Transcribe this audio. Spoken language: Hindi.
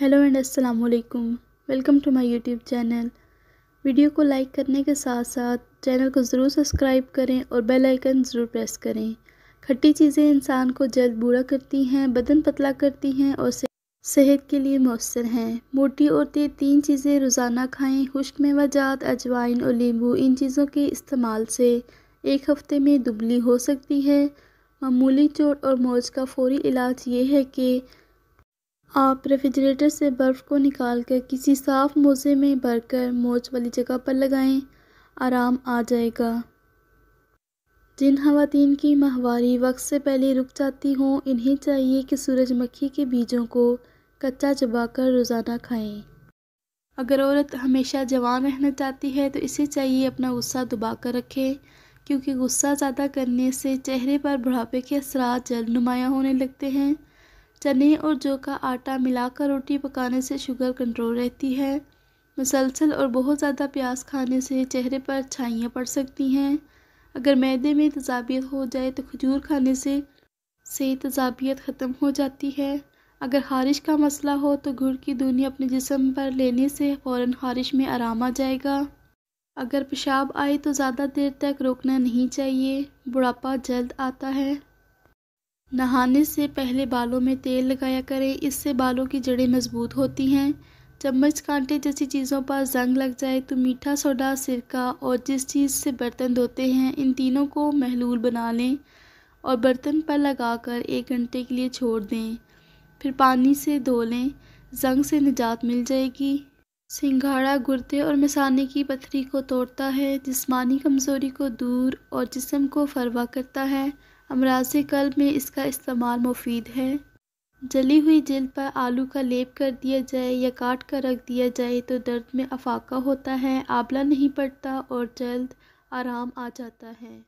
हेलो एंड अस्सलाम वालेकुम welcome to my YouTube channel video को लाइक करने के साथ साथ चैनल को ज़रूर सब्सक्राइब करें और बेल आइकन ज़रूर प्रेस करें खट्टी चीज़ें इंसान को जल्द बूढ़ा करती हैं बदन पतला करती हैं और सेहत के लिए मौसर हैं मोटी औरतें तीन चीज़ें रोज़ाना खाएँ खुश्क मेवाजात अजवाइन और नींबू इन चीज़ों के इस्तेमाल से एक हफ़्ते में दुबली हो सकती है मामूली चोट और मौज का फौरी इलाज ये है कि आप रेफ्रिजरेटर से बर्फ़ को निकाल कर किसी साफ़ मोज़े में भरकर मोच वाली जगह पर लगाएं आराम आ जाएगा जिन खातन की माहवारी वक्त से पहले रुक जाती हों इन्हें चाहिए कि सूरजमक्खी के बीजों को कच्चा चबाकर रोज़ाना खाएं अगर औरत हमेशा जवान रहना चाहती है तो इसे चाहिए अपना गुस्सा दबाकर रखें क्योंकि गुस्सा ज़्यादा करने से चेहरे पर बुढ़ापे के असरा जल नुमाया होने लगते हैं चने और जौ का आटा मिलाकर रोटी पकाने से शुगर कंट्रोल रहती है मसलसल और बहुत ज़्यादा प्याज खाने से चेहरे पर छाइयाँ पड़ सकती हैं अगर मैदे में तजाबियत हो जाए तो खजूर खाने से से तजाबियत ख़त्म हो जाती है अगर खारिश का मसला हो तो घुड़ की दूनी अपने जिसम पर लेने से फ़ौर खारिश में आराम आ जाएगा अगर पेशाब आए तो ज़्यादा देर तक रोकना नहीं चाहिए बुढ़ापा जल्द आता है नहाने से पहले बालों में तेल लगाया करें इससे बालों की जड़ें मजबूत होती हैं चम्मच कांटे जैसी चीज़ों पर जंग लग जाए तो मीठा सोडा सिरका और जिस चीज़ से बर्तन धोते हैं इन तीनों को महलूल बना लें और बर्तन पर लगाकर एक घंटे के लिए छोड़ दें फिर पानी से धो लें जंग से निजात मिल जाएगी सिंघाड़ा गुर्दे और मसाने की पथरी को तोड़ता है जिसमानी कमज़ोरी को दूर और जिसम को फरवा करता है अमराज कल्ब में इसका इस्तेमाल मुफीद है जली हुई जल्द पर आलू का लेप कर दिया जाए या काट कर रख दिया जाए तो दर्द में अफाका होता है आबला नहीं पड़ता और जल्द आराम आ जाता है